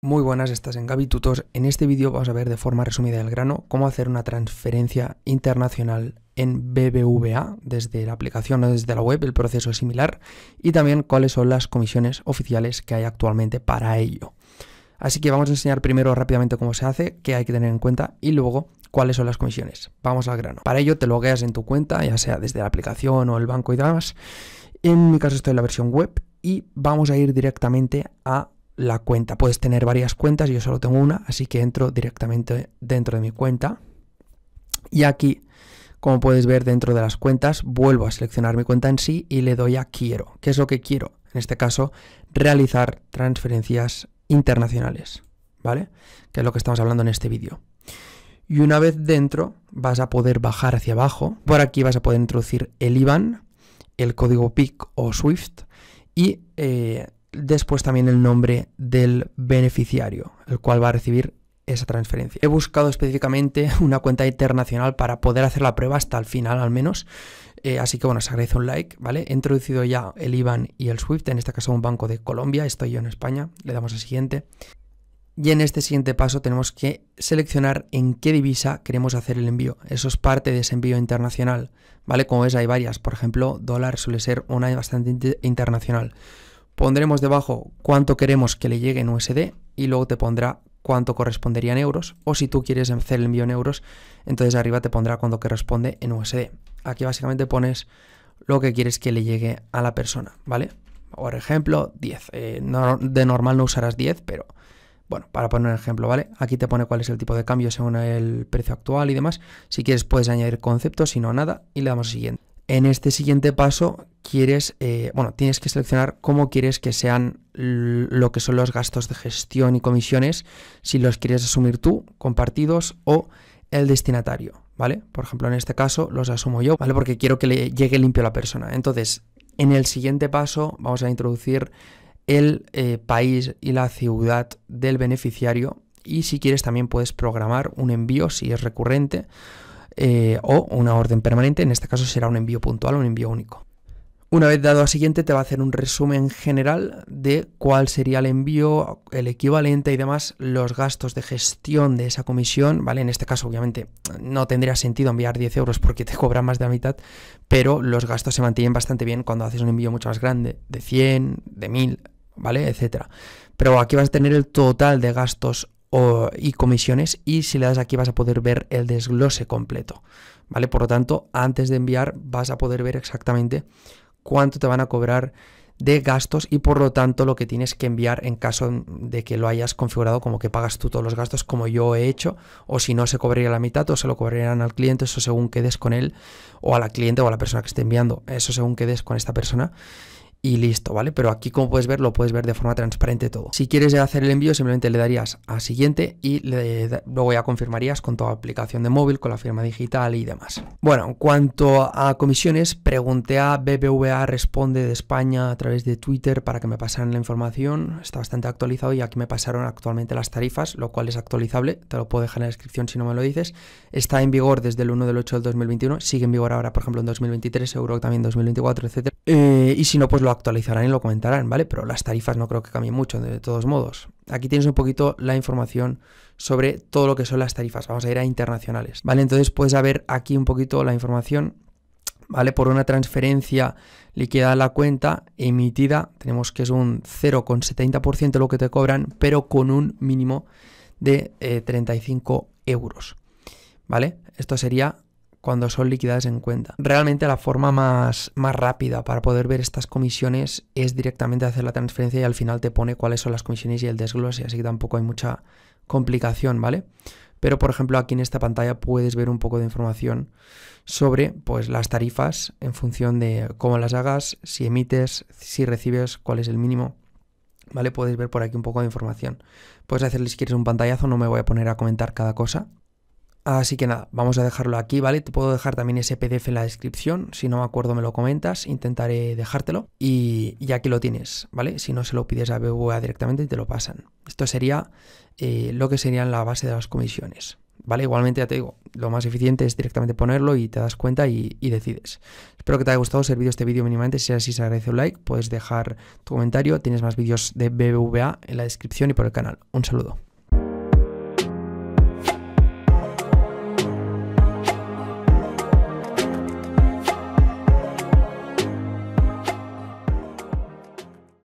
Muy buenas, estás en Gaby En este vídeo vamos a ver de forma resumida el grano cómo hacer una transferencia internacional en BBVA desde la aplicación o desde la web, el proceso es similar, y también cuáles son las comisiones oficiales que hay actualmente para ello. Así que vamos a enseñar primero rápidamente cómo se hace, qué hay que tener en cuenta y luego cuáles son las comisiones. Vamos al grano. Para ello te logueas en tu cuenta, ya sea desde la aplicación o el banco y demás. En mi caso estoy en la versión web y vamos a ir directamente a la cuenta. Puedes tener varias cuentas, yo solo tengo una, así que entro directamente dentro de mi cuenta. Y aquí, como puedes ver dentro de las cuentas, vuelvo a seleccionar mi cuenta en sí y le doy a quiero. ¿Qué es lo que quiero? En este caso, realizar transferencias internacionales, ¿vale? Que es lo que estamos hablando en este vídeo. Y una vez dentro, vas a poder bajar hacia abajo. Por aquí vas a poder introducir el IBAN, el código PIC o SWIFT y eh, después también el nombre del beneficiario, el cual va a recibir esa transferencia. He buscado específicamente una cuenta internacional para poder hacer la prueba hasta el final al menos. Eh, así que bueno, se agradece un like, ¿vale? He introducido ya el IBAN y el SWIFT, en este caso un banco de Colombia, estoy yo en España, le damos a siguiente. Y en este siguiente paso tenemos que seleccionar en qué divisa queremos hacer el envío. Eso es parte de ese envío internacional, ¿vale? Como ves hay varias, por ejemplo, dólar suele ser una bastante internacional. Pondremos debajo cuánto queremos que le llegue en USD y luego te pondrá cuánto correspondería en euros o si tú quieres hacer el envío en euros, entonces arriba te pondrá cuánto corresponde en USD. Aquí básicamente pones lo que quieres que le llegue a la persona, ¿vale? Por ejemplo, 10. Eh, de normal no usarás 10, pero bueno, para poner un ejemplo, ¿vale? Aquí te pone cuál es el tipo de cambio según el precio actual y demás. Si quieres puedes añadir conceptos, si no nada, y le damos siguiente. En este siguiente paso quieres, eh, bueno, tienes que seleccionar cómo quieres que sean lo que son los gastos de gestión y comisiones, si los quieres asumir tú, compartidos o el destinatario, ¿vale? Por ejemplo, en este caso los asumo yo, ¿vale? Porque quiero que le llegue limpio a la persona. Entonces, en el siguiente paso vamos a introducir el eh, país y la ciudad del beneficiario y si quieres también puedes programar un envío si es recurrente eh, o una orden permanente, en este caso será un envío puntual o un envío único. Una vez dado a siguiente te va a hacer un resumen general de cuál sería el envío, el equivalente y demás, los gastos de gestión de esa comisión, ¿vale? En este caso obviamente no tendría sentido enviar 10 euros porque te cobran más de la mitad, pero los gastos se mantienen bastante bien cuando haces un envío mucho más grande, de 100, de 1000, ¿vale? Etcétera. Pero aquí vas a tener el total de gastos y comisiones y si le das aquí vas a poder ver el desglose completo, ¿vale? Por lo tanto, antes de enviar vas a poder ver exactamente cuánto te van a cobrar de gastos y por lo tanto lo que tienes que enviar en caso de que lo hayas configurado como que pagas tú todos los gastos como yo he hecho o si no se cobraría la mitad o se lo cobrarían al cliente eso según quedes con él o a la cliente o a la persona que esté enviando eso según quedes con esta persona y listo, ¿vale? Pero aquí como puedes ver, lo puedes ver de forma transparente todo. Si quieres hacer el envío, simplemente le darías a siguiente y luego ya confirmarías con toda aplicación de móvil, con la firma digital y demás. Bueno, en cuanto a comisiones, pregunté a BBVA Responde de España a través de Twitter para que me pasaran la información. Está bastante actualizado y aquí me pasaron actualmente las tarifas, lo cual es actualizable. Te lo puedo dejar en la descripción si no me lo dices. Está en vigor desde el 1 del 8 del 2021. Sigue en vigor ahora, por ejemplo, en 2023, seguro que también 2024, etc. Eh, y si no, pues lo actualizarán y lo comentarán, ¿vale? Pero las tarifas no creo que cambien mucho, de todos modos. Aquí tienes un poquito la información sobre todo lo que son las tarifas. Vamos a ir a internacionales, ¿vale? Entonces puedes ver aquí un poquito la información, ¿vale? Por una transferencia liquida a la cuenta emitida, tenemos que es un 0,70% lo que te cobran, pero con un mínimo de 35 eh, euros, ¿vale? Esto sería cuando son liquidadas en cuenta. Realmente la forma más, más rápida para poder ver estas comisiones es directamente hacer la transferencia y al final te pone cuáles son las comisiones y el desglose, así que tampoco hay mucha complicación, ¿vale? Pero por ejemplo aquí en esta pantalla puedes ver un poco de información sobre pues, las tarifas en función de cómo las hagas, si emites, si recibes, cuál es el mínimo. ¿Vale? Puedes ver por aquí un poco de información. Puedes hacerle si quieres un pantallazo, no me voy a poner a comentar cada cosa. Así que nada, vamos a dejarlo aquí, ¿vale? Te puedo dejar también ese PDF en la descripción, si no me acuerdo me lo comentas, intentaré dejártelo y, ya aquí lo tienes, ¿vale? Si no se lo pides a BBVA directamente y te lo pasan. Esto sería eh, lo que sería la base de las comisiones. ¿vale? Igualmente, ya te digo, lo más eficiente es directamente ponerlo y te das cuenta y, y decides. Espero que te haya gustado, servido este vídeo mínimamente. Si es así, se agradece un like, puedes dejar tu comentario. Tienes más vídeos de BBVA en la descripción y por el canal. Un saludo.